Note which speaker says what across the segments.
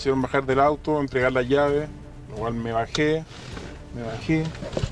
Speaker 1: hicieron bajar del auto, entregar la llave, lo cual me bajé, me bajé,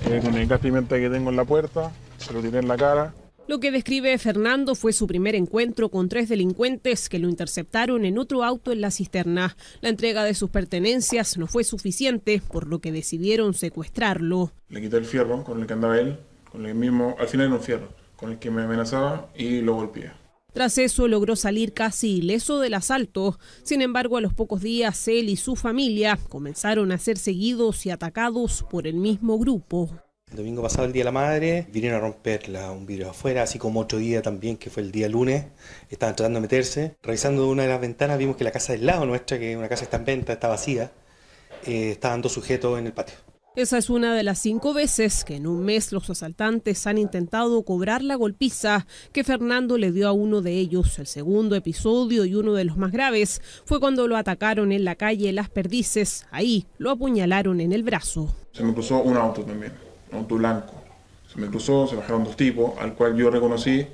Speaker 1: eh, con el gas pimienta que tengo en la puerta, se lo tiré en la cara.
Speaker 2: Lo que describe Fernando fue su primer encuentro con tres delincuentes que lo interceptaron en otro auto en la cisterna. La entrega de sus pertenencias no fue suficiente, por lo que decidieron secuestrarlo. Le quité
Speaker 1: el fierro con el que andaba él, con el mismo, al final era un fierro, con el que me amenazaba y lo golpeé.
Speaker 2: Tras eso logró salir casi ileso del asalto. Sin embargo, a los pocos días él y su familia comenzaron a ser seguidos y atacados por el mismo grupo.
Speaker 3: El domingo pasado, el Día de la Madre, vinieron a romper un vidrio afuera, así como otro día también, que fue el día lunes, estaban tratando de meterse. Revisando una de las ventanas vimos que la casa del lado nuestra, que es una casa que está en venta, está vacía, eh, estaban dos en el patio.
Speaker 2: Esa es una de las cinco veces que en un mes los asaltantes han intentado cobrar la golpiza que Fernando le dio a uno de ellos. El segundo episodio y uno de los más graves fue cuando lo atacaron en la calle Las Perdices. Ahí lo apuñalaron en el brazo.
Speaker 1: Se me cruzó un auto también, un auto blanco. Se me cruzó, se bajaron dos tipos, al cual yo reconocí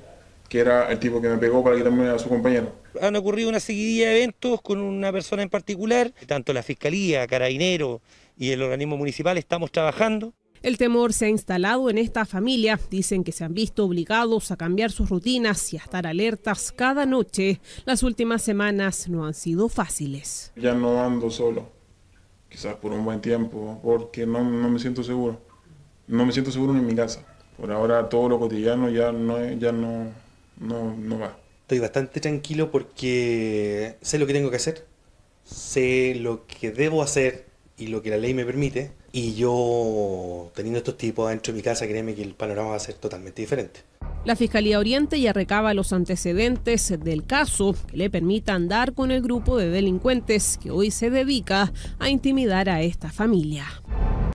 Speaker 1: que era el tipo que me pegó para quitarme a su compañero.
Speaker 3: Han ocurrido una seguidilla de eventos con una persona en particular, tanto la Fiscalía, Carabinero, y el organismo municipal estamos trabajando.
Speaker 2: El temor se ha instalado en esta familia. Dicen que se han visto obligados a cambiar sus rutinas y a estar alertas cada noche. Las últimas semanas no han sido fáciles.
Speaker 1: Ya no ando solo, quizás por un buen tiempo, porque no, no me siento seguro. No me siento seguro ni en mi casa. Por ahora todo lo cotidiano ya no, ya no, no,
Speaker 3: no va. Estoy bastante tranquilo porque sé lo que tengo que hacer, sé lo que debo hacer y lo que la ley me permite. Y yo, teniendo estos tipos dentro de mi casa, créeme que el panorama va a ser totalmente diferente.
Speaker 2: La Fiscalía Oriente ya recaba los antecedentes del caso que le permita andar con el grupo de delincuentes que hoy se dedica a intimidar a esta familia.